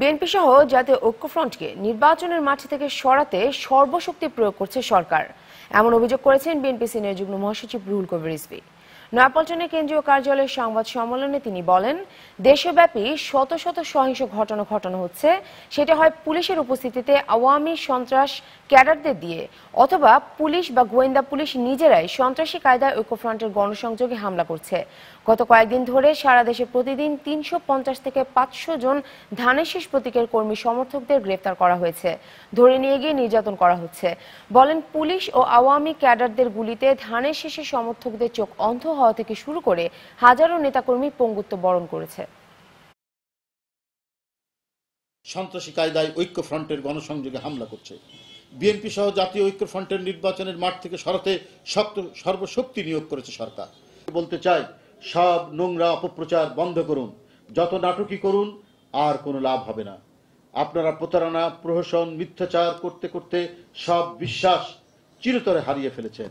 BNP সহ জাতীয় ঐক্যফ্রন্টকে নির্বাচনের মাঠ থেকে সরাতে সর্বশক্তি প্রয়োগ করছে সরকার এমন অভিযোগ করেছেন বিএনপি সিনিয়র যুগ্ম মহাসচিব রুহুল কবির রিজভী নয়াপল্টনে কেন্দ্রীয় কার্যালয়ের সংবাদ সম্মেলনে তিনি বলেন দেশব্যাপী শত শত সহিংস ঘটনা ঘটনা হচ্ছে সেটা হয় পুলিশের উপস্থিতিতে আওয়ামী সন্ত্রাস ক্যাডারদের দিয়ে অথবা পুলিশ বা গোয়েন্দা পুলিশ নিজেরাই সন্ত্রাসী কায়দায় ঐক্যফ্রন্টের গণসংযোগে হামলা করছে গত কয়েকদিন ধরে সারা দেশে প্রতিদিন তিনশো পঞ্চাশ থেকে পাঁচশো জন ধানের শেষ প্রতীকের কর্মী সমর্থকদের গ্রেফতার করা হয়েছে ধরে নিয়ে গিয়ে নির্যাতন করা হচ্ছে বলেন পুলিশ ও আওয়ামী ক্যাডারদের গুলিতে ধানের শেষে সমর্থকদের চোখ অন্ধ হয় হওয়া থেকে শুরু করে হাজারো নেতাকর্মী পঙ্গুত্ব বরণ করেছে সন্ত্রাসী কায়দায় ঐক্য ফ্রন্টের গণসংযোগে হামলা করছে বিএনপি সহ জাতীয় ঐক্য ফ্রন্টের নির্বাচনের মাঠ থেকে সরাতে শক্ত সর্বশক্তি নিয়োগ করেছে সরকার বলতে চাই সব নোংরা অপপ্রচার বন্ধ করুন যত নাটকই করুন আর কোনো লাভ হবে না আপনারা প্রতারণা প্রহসন মিথ্যাচার করতে করতে সব বিশ্বাস চিরতরে হারিয়ে ফেলেছেন